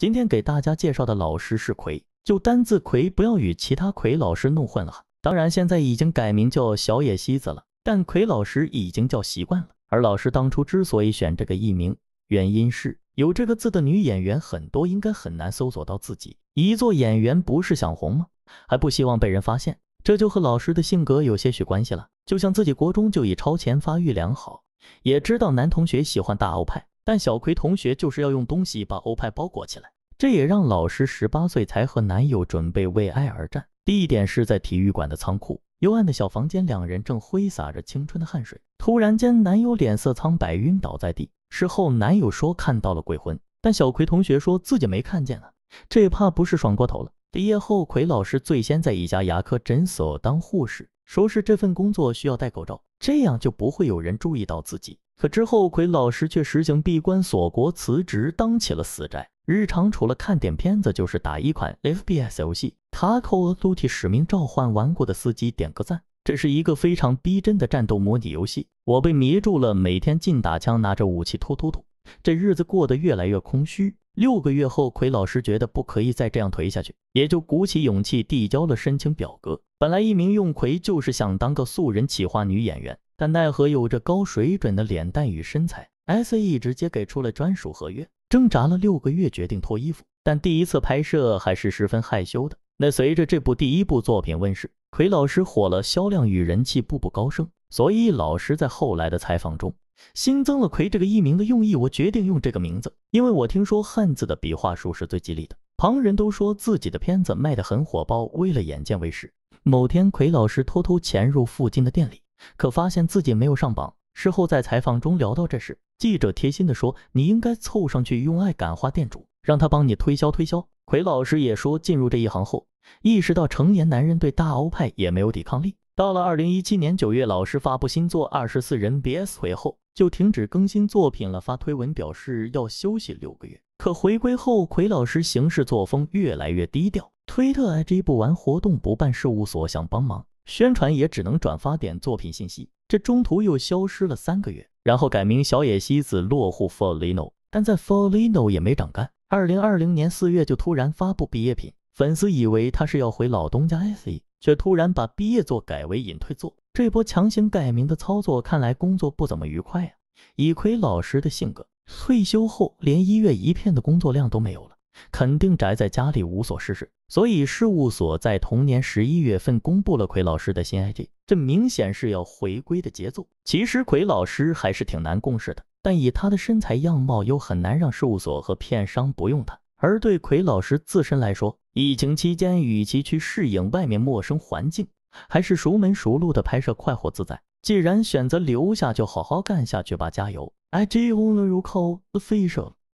今天给大家介绍的老师是葵，就单字葵，不要与其他葵老师弄混了当然现在已经改名叫小野西子了，但葵老师已经叫习惯了。而老师当初之所以选这个艺名，原因是有这个字的女演员很多，应该很难搜索到自己。一做演员不是想红吗？还不希望被人发现，这就和老师的性格有些许关系了。就像自己国中就已超前发育良好，也知道男同学喜欢大欧派。但小葵同学就是要用东西把欧派包裹起来，这也让老师十八岁才和男友准备为爱而战，地点是在体育馆的仓库。幽暗的小房间，两人正挥洒着青春的汗水。突然间，男友脸色苍白，晕倒在地。事后，男友说看到了鬼魂，但小葵同学说自己没看见啊。这怕不是爽过头了。毕业后，葵老师最先在一家牙科诊所当护士，说是这份工作需要戴口罩，这样就不会有人注意到自己。可之后，魁老师却实行闭关锁国，辞职当起了死宅。日常除了看点片子，就是打一款 FPS 游戏《卡口和 l o u t 使命召唤》。玩过的司机点个赞，这是一个非常逼真的战斗模拟游戏，我被迷住了。每天进打枪，拿着武器突突突，这日子过得越来越空虚。六个月后，葵老师觉得不可以再这样颓下去，也就鼓起勇气递交了申请表格。本来一名用葵就是想当个素人企划女演员，但奈何有着高水准的脸蛋与身材，S E 直接给出了专属合约。挣扎了六个月，决定脱衣服，但第一次拍摄还是十分害羞的。那随着这部第一部作品问世，葵老师火了，销量与人气步步高升。所以老师在后来的采访中。新增了“魁”这个艺名的用意，我决定用这个名字，因为我听说汉字的笔画数是最吉利的。旁人都说自己的片子卖得很火爆，为了眼见为实，某天魁老师偷偷潜入附近的店里，可发现自己没有上榜。事后在采访中聊到这事，记者贴心地说：“你应该凑上去用爱感化店主，让他帮你推销推销。”魁老师也说，进入这一行后，意识到成年男人对大欧派也没有抵抗力。到了二零一七年九月，老师发布新作《二十四人 VS 魁》后。就停止更新作品了，发推文表示要休息六个月。可回归后，奎老师行事作风越来越低调，推特、IG 不玩活动不办事务所，想帮忙宣传也只能转发点作品信息。这中途又消失了三个月，然后改名小野希子落户 Folino，但在 Folino 也没长干。二零二零年四月就突然发布毕业品。粉丝以为他是要回老东家 S.E，却突然把毕业作改为隐退作，这波强行改名的操作，看来工作不怎么愉快呀。以奎老师的性格，退休后连一月一片的工作量都没有了，肯定宅在家里无所事事。所以事务所在同年十一月份公布了奎老师的新 i d 这明显是要回归的节奏。其实奎老师还是挺难共事的，但以他的身材样貌，又很难让事务所和片商不用他。而对奎老师自身来说，疫情期间，与其去适应外面陌生环境，还是熟门熟路的拍摄快活自在。既然选择留下，就好好干下去吧，加油！